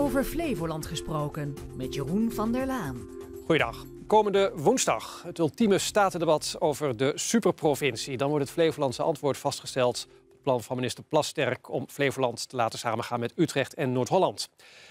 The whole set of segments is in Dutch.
Over Flevoland gesproken met Jeroen van der Laan. Goeiedag. Komende woensdag het ultieme statendebat over de superprovincie. Dan wordt het Flevolandse antwoord vastgesteld Het plan van minister Plasterk om Flevoland te laten samengaan met Utrecht en Noord-Holland.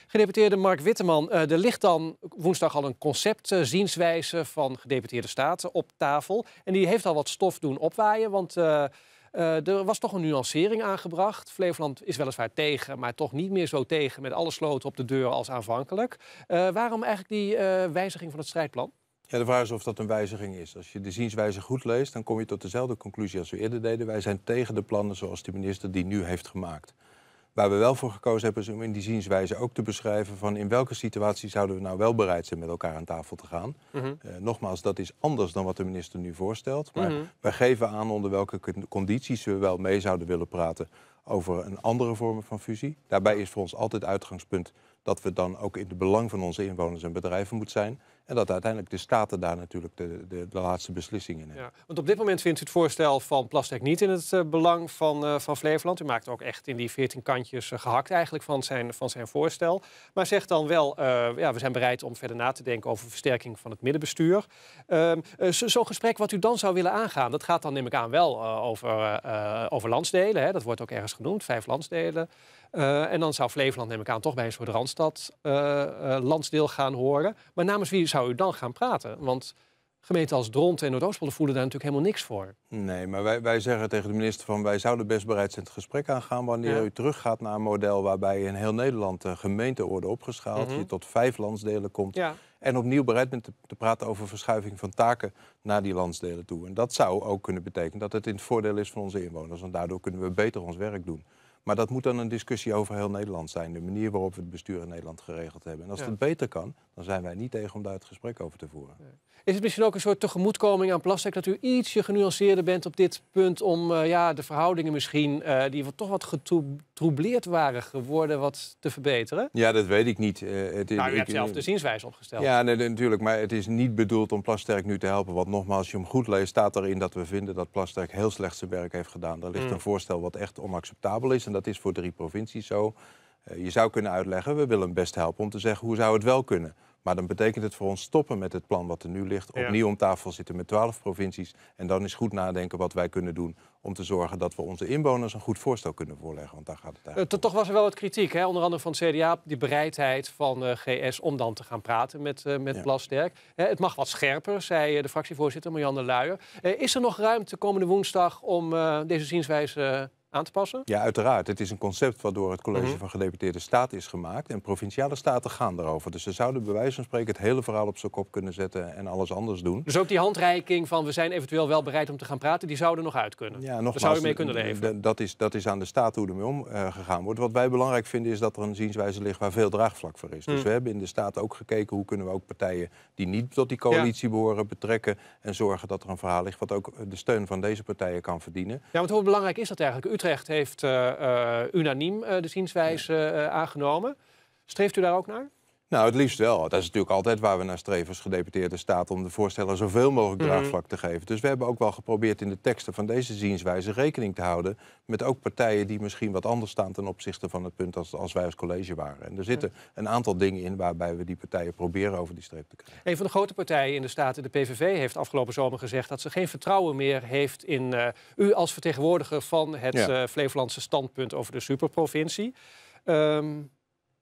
Gedeputeerde Mark Witteman, eh, er ligt dan woensdag al een concept, zienswijze van gedeputeerde staten op tafel. En die heeft al wat stof doen opwaaien, want eh, eh, er was toch een nuancering aangebracht. Flevoland is weliswaar tegen, maar toch niet meer zo tegen met alle sloten op de deur als aanvankelijk. Eh, waarom eigenlijk die eh, wijziging van het strijdplan? Ja, de vraag is of dat een wijziging is. Als je de zienswijze goed leest, dan kom je tot dezelfde conclusie als we eerder deden. Wij zijn tegen de plannen zoals de minister die nu heeft gemaakt. Waar we wel voor gekozen hebben is om in die zienswijze ook te beschrijven van in welke situatie zouden we nou wel bereid zijn met elkaar aan tafel te gaan. Mhm. Eh, nogmaals, dat is anders dan wat de minister nu voorstelt. Maar mm wij geven aan onder welke condities we wel mee zouden willen praten over een andere vorm van fusie. Daarbij is voor ons altijd uitgangspunt dat we dan ook in het belang van onze inwoners en bedrijven moeten zijn. En dat uiteindelijk de staten daar natuurlijk de, de, de laatste beslissingen nemen. Ja, want op dit moment vindt u het voorstel van Plastic niet in het eh, belang van, eh, van Flevoland. U maakt ook echt in die veertien kantjes eh, gehakt eigenlijk van zijn, van zijn voorstel. Maar zegt dan wel, ja, we zijn bereid om verder na te denken over versterking van het middenbestuur. Ehm, zo'n gesprek wat u dan zou willen aangaan, dat gaat dan neem ik aan wel over, over landsdelen. Hè? Dat wordt ook ergens genoemd, vijf landsdelen. en dan zou Flevoland neem ik aan toch bij een soort Randstad, eh, eh, Landsdeel gaan horen. Maar namens wie zou u dan gaan praten? Want gemeenten als Dront en Noordoostpolder voelen daar natuurlijk helemaal niks voor. Nee, maar wij, wij zeggen tegen de minister van... wij zouden best bereid zijn het gesprek aan gaan wanneer ja. u teruggaat naar een model waarbij in heel Nederland... de gemeenten worden opgeschaald, mhm. je tot vijf landsdelen komt... en opnieuw bereid bent te, te, praten over verschuiving van taken... naar die landsdelen toe. En dat zou ook kunnen betekenen dat het in het voordeel is van onze inwoners... en daardoor kunnen we beter ons werk doen. Maar dat moet dan een discussie over heel Nederland zijn. De manier waarop we het bestuur in Nederland geregeld hebben. En als ja. het beter kan, dan zijn wij niet tegen om daar het gesprek over te voeren. Is het misschien ook een soort tegemoetkoming aan Plastic dat u ietsje genuanceerder bent op dit punt om eh, ja, de verhoudingen misschien, uh, die toch wat getroubleerd waren geworden, wat te verbeteren? Ja, dat weet ik niet. Uh, het, nou, u hebt zelf de zienswijze opgesteld. Ja, natuurlijk. Maar het is niet bedoeld om Plasterk nu te helpen. Want nogmaals, als je hem goed leest, staat erin dat we vinden dat Plasterk heel slecht zijn werk heeft gedaan. Daar ligt mm. een voorstel wat echt onacceptabel is dat is voor drie provincies zo. Eh, je zou kunnen uitleggen, we willen hem best helpen om te zeggen hoe zou het wel kunnen. Maar dan betekent het voor ons stoppen met het plan wat er nu ligt. Opnieuw om tafel zitten met twaalf provincies. En dan is goed nadenken wat wij kunnen doen om te zorgen dat we onze inwoners een goed voorstel kunnen voorleggen. Want daar gaat het eigenlijk eh, Toch was er wel wat kritiek, hè? onder andere van het CDA, die bereidheid van uh, eh, GS om dan te gaan praten met, uh, met ja. het mag wat scherper, zei de fractievoorzitter Marianne Luijer. is er nog ruimte komende woensdag om deze zienswijze ja, uiteraard. Het is een concept waardoor het college mhm. van gedeputeerde Staten is gemaakt. En provinciale staten gaan daarover. Dus ze zouden bij wijze van spreken het hele verhaal op zijn kop kunnen zetten en alles anders doen. Dus ook die handreiking van we zijn eventueel wel bereid om te gaan praten, die zouden nog uit kunnen. Ja, nogmaals, zou je mee kunnen leven. Dat is, dat is aan de staat hoe ermee omgegaan eh, uh, wordt. Wat wij belangrijk vinden is dat er een zienswijze ligt waar veel draagvlak voor is. Dus mhm. we hebben in de staat ook gekeken hoe kunnen we ook partijen die niet tot die coalitie behoren betrekken en zorgen dat er een verhaal ligt wat ook de steun van deze partijen kan verdienen. Ja, want hoe belangrijk is dat eigenlijk? Utrecht heeft eh, eh, unaniem eh, de zienswijze aangenomen. Streeft u daar ook naar? Nou, het liefst wel. Dat is natuurlijk altijd waar we naar streven als gedeputeerde staat... om de voorstellen zoveel mogelijk mhm. draagvlak te geven. Dus we hebben ook wel geprobeerd in de teksten van deze zienswijze rekening te houden... met ook partijen die misschien wat anders staan ten opzichte van het punt als, als wij als college waren. En er zitten een aantal dingen in waarbij we die partijen proberen over die streep te krijgen. Een van de grote partijen in de Staten, de PVV, heeft afgelopen zomer gezegd... dat ze geen vertrouwen meer heeft in eh, u als vertegenwoordiger van het ja. Eh, Flevolandse standpunt over de superprovincie. Um,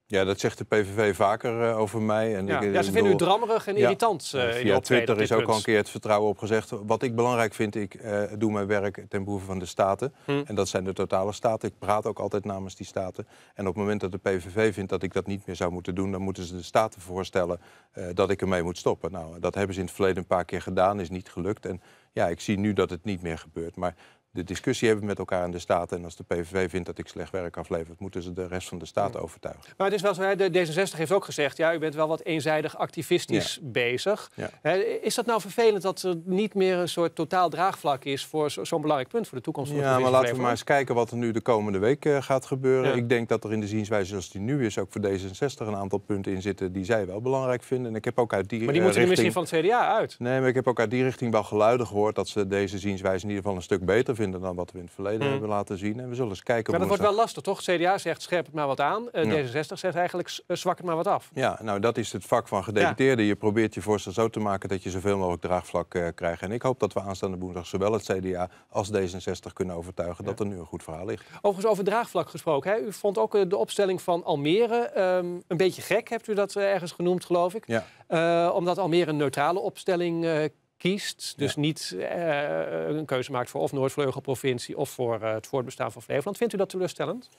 ja, dat zegt de PVV vaker eh, over mij. En ja. Ik, eh, ja, ze vinden u drammerig en irritant uh, in Twitter is ook al een keer het vertrouwen opgezegd. Wat ik belangrijk vind, ik doe mijn werk ten behoeve van de staten. Hm. En dat zijn de totale staten. Ik praat ook altijd namens die staten. En op het moment dat de PVV vindt dat ik dat niet meer zou moeten doen... dan moeten ze de staten voorstellen dat ik ermee moet stoppen. Nou, dat hebben ze in het verleden een paar keer gedaan, is niet gelukt. En ja, ik zie nu dat het niet meer gebeurt. Maar de discussie hebben met elkaar in de Staten. En als de PVV vindt dat ik slecht werk aflever, moeten ze de rest van de staat overtuigen. Maar het is wel zo, de D66 heeft ook gezegd, ja, u bent wel wat eenzijdig activistisch bezig. is dat nou vervelend dat er niet meer een soort totaal draagvlak is voor zo'n belangrijk punt voor de toekomst? ja, maar laten we maar eens kijken wat er nu de komende week eh, gaat gebeuren. Ik denk dat er in de zienswijze zoals die nu is, ook voor D66 een aantal punten in zitten die zij wel belangrijk vinden. En ik heb ook uit die Maar die eh, moeten er misschien van het CDA uit. Nee, maar ik heb ook uit die richting wel geluiden gehoord dat ze deze zienswijze in ieder geval een stuk beter vinden dan wat we in het verleden mm. hebben laten zien. En we zullen eens kijken Maar dat wordt wel lastig, toch? CDA zegt scherp het maar wat aan. Uh, D66 zegt eigenlijk eh, zwak het maar wat af. Ja, nou dat is het vak van gedeputeerden. Je probeert je voorstel zo te maken dat je zoveel mogelijk draagvlak eh, krijgt. En ik hoop dat we aanstaande woensdag zowel het CDA als D66 kunnen overtuigen dat er nu een goed verhaal ligt. Overigens over draagvlak gesproken. Hè? U vond ook de opstelling van Almere ehm, een beetje gek, hebt u dat ergens genoemd, geloof ik. Ja. omdat Almere een neutrale opstelling kiest. Dus niet eh, een keuze maakt voor of Noordvleugelprovincie of voor eh, het voortbestaan van Flevoland. Vindt u dat teleurstellend?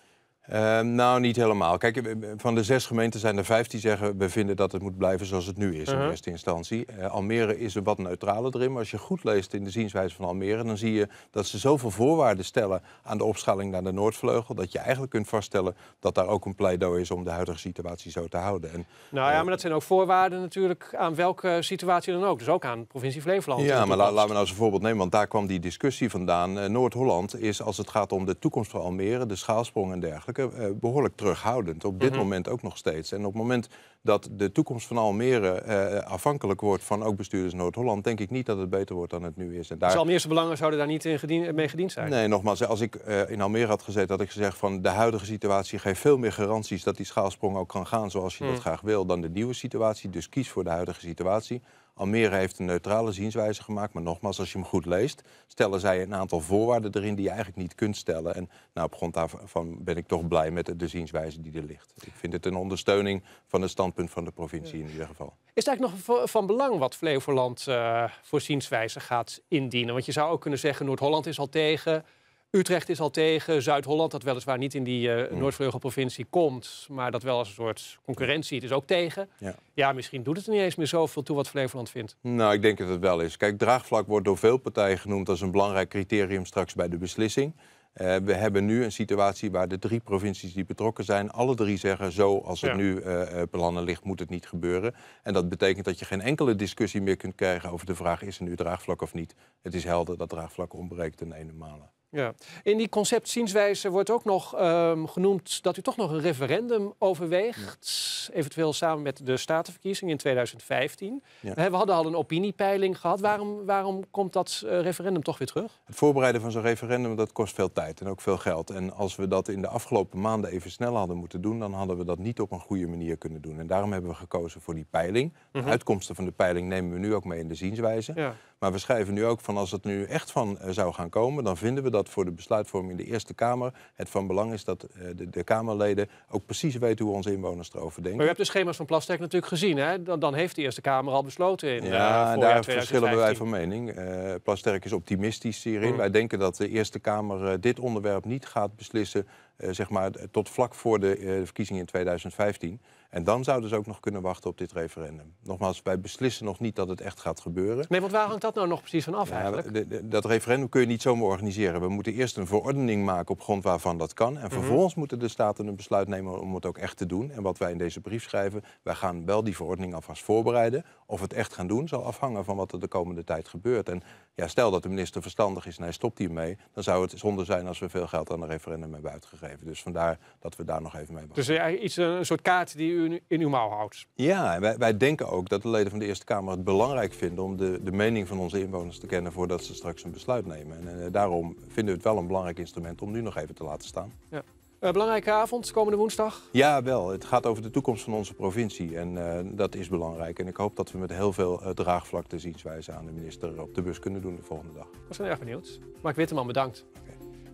Ehm, nou, niet helemaal. Kijk, van de zes gemeenten zijn er vijf die zeggen... we vinden dat het moet blijven zoals het nu is in uh-huh. eerste instantie. Eh, Almere is er wat neutraler erin. Maar als je goed leest in de zienswijze van Almere... dan zie je dat ze zoveel voorwaarden stellen aan de opschaling naar de Noordvleugel... dat je eigenlijk kunt vaststellen dat daar ook een pleidooi is... om de huidige situatie zo te houden. En, nou ja, eh, maar dat zijn ook voorwaarden natuurlijk aan welke situatie dan ook. Dus ook aan provincie Flevoland. Ja, maar laten we nou eens een voorbeeld nemen. Want daar kwam die discussie vandaan. Eh, Noord-Holland is, als het gaat om de toekomst van Almere... de schaalsprong en dergelijke eh, behoorlijk terughoudend. Op dit mhm. moment ook nog steeds. En op het moment dat de toekomst van Almere uh, afhankelijk wordt van ook bestuurders Noord-Holland, denk ik niet dat het beter wordt dan het nu is. En daar... Dus Almeerse belangen zouden daar niet in gedien... mee gediend zijn? Nee, nogmaals, als ik eh, in Almere had gezeten, had ik gezegd van de huidige situatie geeft veel meer garanties dat die schaalsprong ook kan gaan zoals je mhm. dat graag wil dan de nieuwe situatie. Dus kies voor de huidige situatie. Almere heeft een neutrale zienswijze gemaakt. Maar nogmaals, als je hem goed leest, stellen zij een aantal voorwaarden erin die je eigenlijk niet kunt stellen. En nou, op grond daarvan ben ik toch blij met de zienswijze die er ligt. Ik vind het een ondersteuning van het standpunt van de provincie in ieder geval. Is het eigenlijk nog van belang wat Flevoland uh, voor zienswijze gaat indienen? Want je zou ook kunnen zeggen, Noord-Holland is al tegen. Utrecht is al tegen, Zuid-Holland, dat weliswaar niet in die uh, Noordvleugelprovincie komt, maar dat wel als een soort concurrentie, het is ook tegen. Ja. misschien doet het er niet eens meer zoveel toe wat Flevoland vindt. Nou, ik denk dat het wel is. Kijk, draagvlak wordt door veel partijen genoemd als een belangrijk criterium straks bij de beslissing. Eh, we hebben nu een situatie waar de drie provincies die betrokken zijn, alle drie zeggen: zo als het nu eh, plannen ligt, moet het niet gebeuren. En dat betekent dat je geen enkele discussie meer kunt krijgen over de vraag: is er nu draagvlak of niet? Het is helder dat draagvlak ontbreekt in ene malen. Ja. In die zienswijze wordt ook nog ehm, genoemd dat u toch nog een referendum overweegt. Eventueel samen met de statenverkiezing in 2015. Ja. We hadden al een opiniepeiling gehad. Waarom, waarom komt dat eh, referendum toch weer terug? Het voorbereiden van zo'n referendum dat kost veel tijd en ook veel geld. En als we dat in de afgelopen maanden even snel hadden moeten doen, dan hadden we dat niet op een goede manier kunnen doen. En daarom hebben we gekozen voor die peiling. De mhm. uitkomsten van de peiling nemen we nu ook mee in de zienswijze. Ja. Maar we schrijven nu ook van als het nu echt van eh, zou gaan komen, dan vinden we dat voor de besluitvorming in de Eerste Kamer het van belang is dat eh, de, de Kamerleden ook precies weten hoe onze inwoners erover denken. Maar u hebt de schema's van Plastek natuurlijk gezien, hè? Dan, dan heeft de Eerste Kamer al besloten in eh, Ja, daar verschillen wij van mening. Uh, Plasterk is optimistisch hierin. Mm. Wij denken dat de Eerste Kamer dit onderwerp niet gaat beslissen eh, zeg maar, tot vlak voor de eh, verkiezingen in 2015. En dan zouden ze ook nog kunnen wachten op dit referendum. Nogmaals, wij beslissen nog niet dat het echt gaat gebeuren. Nee, want waar hangt dat nou nog precies van af eigenlijk? dat referendum kun je niet zomaar organiseren. We moeten eerst een verordening maken op grond waarvan dat kan. En mhm. vervolgens moeten de staten een besluit nemen om het ook echt te doen. En wat wij in deze brief schrijven, wij gaan wel die verordening alvast voorbereiden. Of we het echt gaan doen, zal afhangen van wat er de komende tijd gebeurt. En ja, stel dat de minister verstandig is en hij stopt hiermee, dan zou het zonde zijn als we veel geld aan een referendum hebben uitgegeven. Dus vandaar dat we daar nog even mee zijn. Dus eh, iets, eh, een soort kaart die u in uw mouw houdt. Ja, wij, wij denken ook dat de leden van de Eerste Kamer het belangrijk vinden om de, de mening van onze inwoners te kennen voordat ze straks een besluit nemen. En, en eh, daarom vinden we het wel een belangrijk instrument om nu nog even te laten staan. Ja. Uh, belangrijke avond, komende woensdag? Ja, wel. Het gaat over de toekomst van onze provincie. En eh, dat is belangrijk. En ik hoop dat we met heel veel uh, eh, de zienswijze aan de minister op de bus kunnen doen de volgende dag. We zijn erg benieuwd. Maak Witteman, bedankt.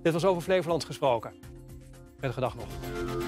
Dit was over Flevoland gesproken. En gedag nog.